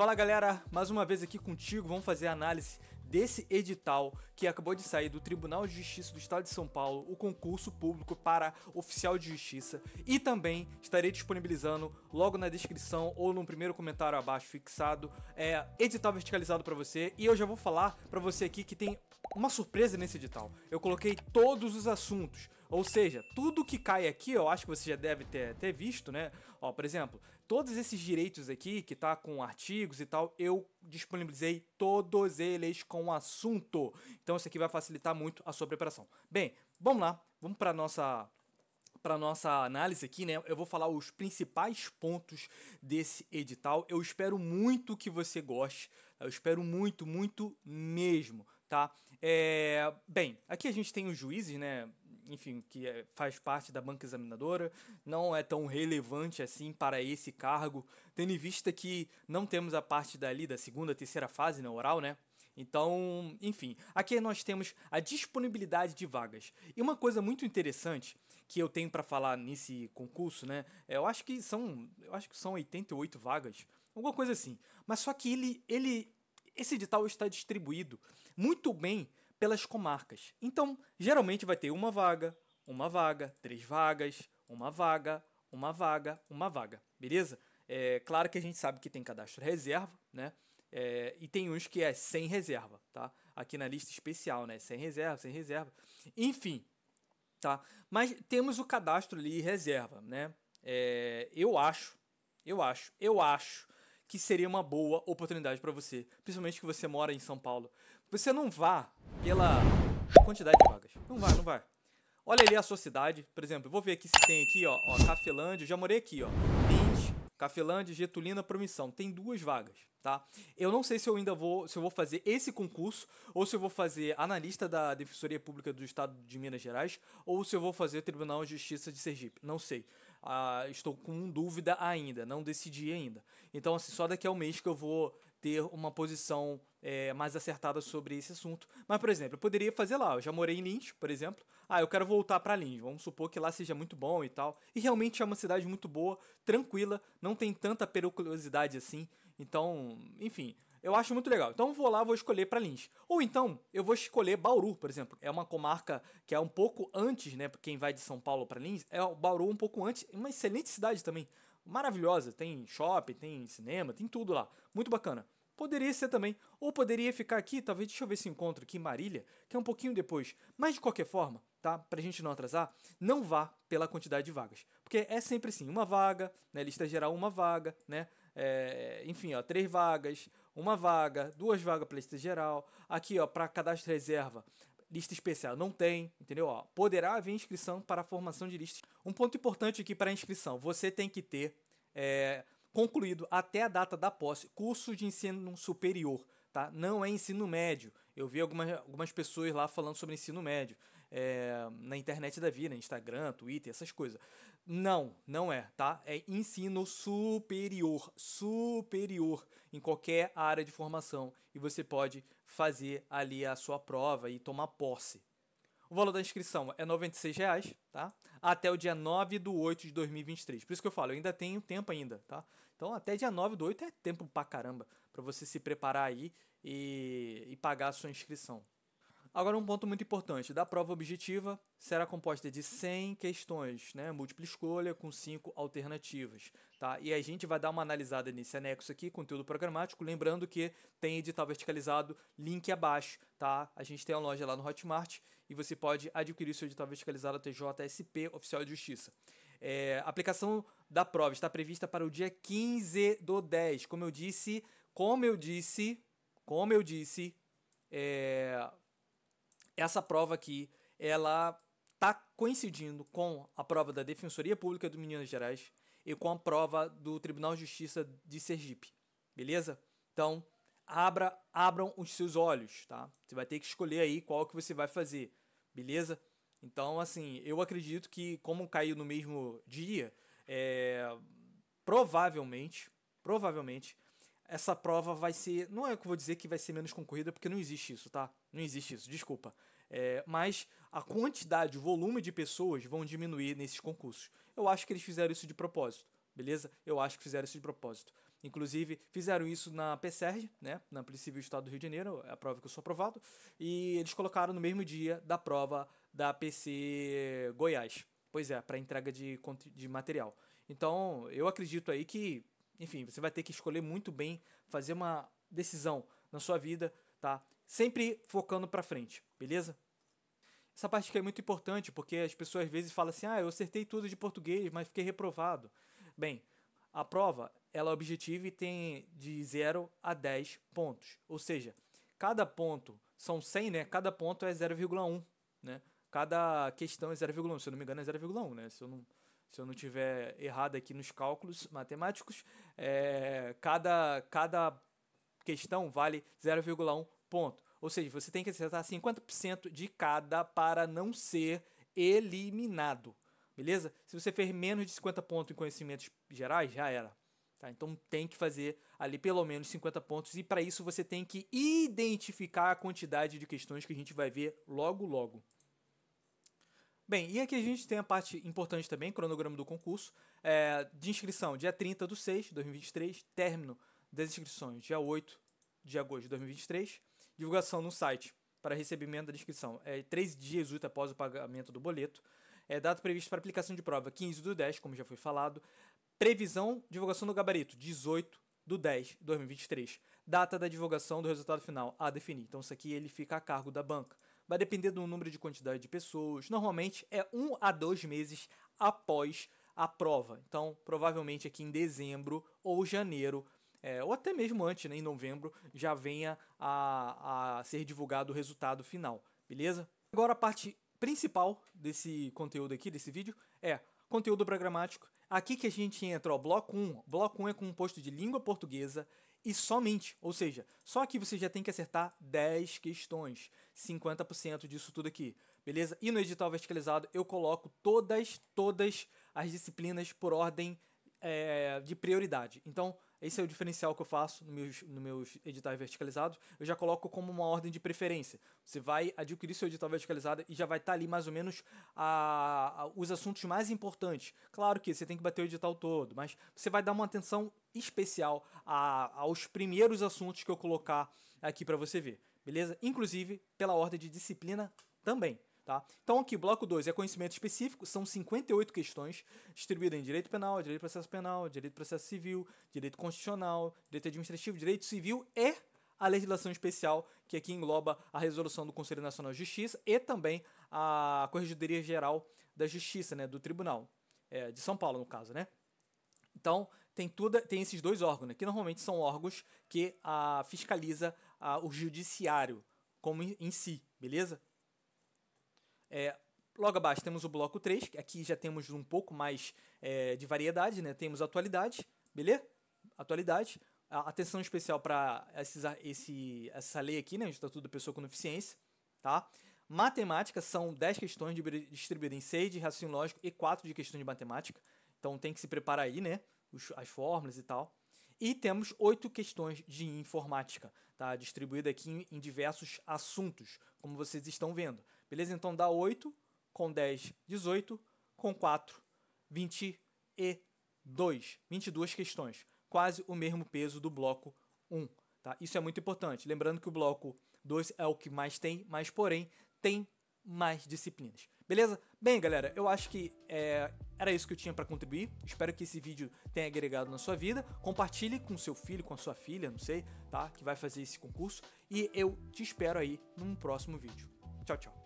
Fala galera, mais uma vez aqui contigo, vamos fazer a análise desse edital que acabou de sair do Tribunal de Justiça do Estado de São Paulo, o concurso público para oficial de justiça, e também estarei disponibilizando logo na descrição ou no primeiro comentário abaixo fixado, é, edital verticalizado para você, e eu já vou falar para você aqui que tem uma surpresa nesse edital. Eu coloquei todos os assuntos, ou seja, tudo que cai aqui, eu acho que você já deve ter, ter visto, né? Ó, por exemplo, todos esses direitos aqui, que tá com artigos e tal, eu disponibilizei todos eles com assunto. Então isso aqui vai facilitar muito a sua preparação. Bem, vamos lá, vamos para nossa para nossa análise aqui, né? Eu vou falar os principais pontos desse edital. Eu espero muito que você goste. Eu espero muito, muito mesmo, tá? É... Bem, aqui a gente tem os juízes, né? enfim, que é, faz parte da banca examinadora, não é tão relevante assim para esse cargo, tendo em vista que não temos a parte dali da segunda, terceira fase, na né, oral, né? Então, enfim, aqui nós temos a disponibilidade de vagas. E uma coisa muito interessante que eu tenho para falar nesse concurso, né? É, eu acho que são, eu acho que são 88 vagas, alguma coisa assim. Mas só que ele ele esse edital está distribuído muito bem pelas comarcas. Então, geralmente vai ter uma vaga, uma vaga, três vagas, uma vaga, uma vaga, uma vaga, beleza? É claro que a gente sabe que tem cadastro reserva, né? É, e tem uns que é sem reserva, tá? Aqui na lista especial, né? Sem reserva, sem reserva. Enfim, tá? Mas temos o cadastro ali reserva, né? É, eu acho, eu acho, eu acho que seria uma boa oportunidade para você, principalmente que você mora em São Paulo. Você não vá pela quantidade de vagas. Não vai, não vai. Olha ali a sua cidade, por exemplo, eu vou ver aqui se tem aqui, ó, ó Cafelândia, eu já morei aqui, ó. Lins, Cafelândia, Getulina, Promissão. Tem duas vagas, tá? Eu não sei se eu ainda vou, se eu vou fazer esse concurso ou se eu vou fazer analista da Defensoria Pública do Estado de Minas Gerais ou se eu vou fazer Tribunal de Justiça de Sergipe. Não sei. Ah, estou com dúvida ainda, não decidi ainda. Então, assim, só daqui a um mês que eu vou ter uma posição é, mais acertada sobre esse assunto. Mas, por exemplo, eu poderia fazer lá. Eu já morei em Linz, por exemplo. Ah, eu quero voltar para Linz, Vamos supor que lá seja muito bom e tal. E realmente é uma cidade muito boa, tranquila, não tem tanta periculosidade assim. Então, enfim, eu acho muito legal. Então vou lá, vou escolher para Lins. Ou então, eu vou escolher Bauru, por exemplo. É uma comarca que é um pouco antes, né? Quem vai de São Paulo para Lins, é o Bauru um pouco antes. Uma excelente cidade também. Maravilhosa. Tem shopping, tem cinema, tem tudo lá. Muito bacana. Poderia ser também. Ou poderia ficar aqui, talvez, deixa eu ver se encontro aqui em Marília, que é um pouquinho depois. Mas de qualquer forma, tá? Pra gente não atrasar, não vá pela quantidade de vagas. Porque é sempre assim, uma vaga, né? Lista geral, uma vaga, né? É, enfim, ó, três vagas, uma vaga, duas vagas para lista geral. Aqui, ó, para cadastro reserva, lista especial não tem, entendeu? Ó, poderá haver inscrição para a formação de listas. Um ponto importante aqui para a inscrição: você tem que ter é, concluído até a data da posse curso de ensino superior. Tá? Não é ensino médio. Eu vi algumas, algumas pessoas lá falando sobre ensino médio é, na internet da vida, Instagram, Twitter, essas coisas. Não, não é, tá? É ensino superior, superior em qualquer área de formação e você pode fazer ali a sua prova e tomar posse. O valor da inscrição é R$ 96,00, tá? Até o dia 9 do 8 de 2023. Por isso que eu falo, eu ainda tenho tempo ainda, tá? Então até dia 9 do 8 é tempo pra caramba para você se preparar aí e, e pagar a sua inscrição. Agora, um ponto muito importante: da prova objetiva será composta de 100 questões, né? múltipla escolha, com 5 alternativas. Tá? E a gente vai dar uma analisada nesse anexo aqui, conteúdo programático. Lembrando que tem edital verticalizado, link abaixo. tá? A gente tem a loja lá no Hotmart e você pode adquirir seu edital verticalizado TJSP, Oficial de Justiça. É, aplicação da prova está prevista para o dia 15 do 10. Como eu disse, como eu disse, como eu disse, é, essa prova aqui, ela está coincidindo com a prova da Defensoria Pública do Minas Gerais e com a prova do Tribunal de Justiça de Sergipe. Beleza? Então, abra, abram os seus olhos, tá? Você vai ter que escolher aí qual que você vai fazer, beleza? Então, assim, eu acredito que como caiu no mesmo dia, é, provavelmente, provavelmente essa prova vai ser. Não é que eu vou dizer que vai ser menos concorrida, porque não existe isso, tá? Não existe isso, desculpa. É, mas a quantidade, o volume de pessoas vão diminuir nesses concursos. Eu acho que eles fizeram isso de propósito, beleza? Eu acho que fizeram isso de propósito. Inclusive, fizeram isso na PSERG, né? Na Polícia Civil do Estado do Rio de Janeiro, é a prova que eu sou aprovado. E eles colocaram no mesmo dia da prova da PC Goiás. Pois é, para entrega de, de material. Então, eu acredito aí que enfim, você vai ter que escolher muito bem, fazer uma decisão na sua vida, tá? Sempre focando para frente, beleza? Essa parte que é muito importante, porque as pessoas às vezes falam assim: "Ah, eu acertei tudo de português, mas fiquei reprovado". Bem, a prova, ela é objetiva e tem de 0 a 10 pontos. Ou seja, cada ponto são 100, né? Cada ponto é 0,1, né? Cada questão é 0,1, se eu não me engano é 0,1, né? Se eu não se eu não tiver errado aqui nos cálculos matemáticos, é, cada, cada questão vale 0,1 ponto. Ou seja, você tem que acertar 50% de cada para não ser eliminado. Beleza? Se você fez menos de 50 pontos em conhecimentos gerais, já era. Tá? Então tem que fazer ali pelo menos 50 pontos e para isso você tem que identificar a quantidade de questões que a gente vai ver logo logo. Bem, e aqui a gente tem a parte importante também, cronograma do concurso, é, de inscrição dia 30 de 6 de 2023, término das inscrições dia 8 de agosto de 2023, divulgação no site para recebimento da inscrição é três dias úteis após o pagamento do boleto, é data prevista para aplicação de prova 15 do 10, como já foi falado, previsão divulgação do gabarito 18 do 10 de 2023, data da divulgação do resultado final a definir. Então isso aqui ele fica a cargo da banca vai depender do número de quantidade de pessoas. Normalmente é um a dois meses após a prova. Então, provavelmente aqui em dezembro ou janeiro, é, ou até mesmo antes, né, em novembro, já venha a, a ser divulgado o resultado final, beleza? Agora a parte principal desse conteúdo aqui, desse vídeo, é conteúdo programático. Aqui que a gente entra, ó, bloco 1. Bloco 1 é composto de língua portuguesa e somente, ou seja, só aqui você já tem que acertar 10 questões, 50% disso tudo aqui, beleza? E no edital verticalizado eu coloco todas, todas as disciplinas por ordem é, de prioridade. Então, esse é o diferencial que eu faço nos meus, no meus editais verticalizados. Eu já coloco como uma ordem de preferência. Você vai adquirir seu edital verticalizado e já vai estar tá ali mais ou menos a, a, os assuntos mais importantes. Claro que você tem que bater o edital todo, mas você vai dar uma atenção especial a, aos primeiros assuntos que eu colocar aqui para você ver, beleza? Inclusive pela ordem de disciplina também. Tá? Então aqui, bloco 2 é conhecimento específico, são 58 questões distribuídas em direito penal, direito processo penal, direito processo civil, direito constitucional, direito administrativo, direito civil e a legislação especial, que aqui engloba a resolução do Conselho Nacional de Justiça e também a Corregedoria Geral da Justiça, né, do Tribunal, é, de São Paulo, no caso, né? Então, tem, tudo, tem esses dois órgãos, né, que normalmente são órgãos que a, ah, fiscaliza a, ah, o judiciário como em, em si, beleza? É, logo abaixo temos o bloco 3, aqui já temos um pouco mais é, de variedade, né? Temos atualidade, beleza? Atualidade, a atenção especial para esse, essa lei aqui, né? O Estatuto da Pessoa com Deficiência, tá? Matemática são 10 questões distribuídas em 6 de raciocínio lógico e 4 de questão de matemática. Então tem que se preparar aí, né? as fórmulas e tal. E temos oito questões de informática, tá? Distribuída aqui em diversos assuntos, como vocês estão vendo. Beleza? Então dá 8, com 10, 18, com 4, 22. 22 questões. Quase o mesmo peso do bloco 1. Tá? Isso é muito importante. Lembrando que o bloco 2 é o que mais tem, mas porém tem mais disciplinas. Beleza? Bem, galera, eu acho que é, era isso que eu tinha para contribuir. Espero que esse vídeo tenha agregado na sua vida. Compartilhe com seu filho, com a sua filha, não sei, tá? Que vai fazer esse concurso. E eu te espero aí num próximo vídeo. Tchau, tchau.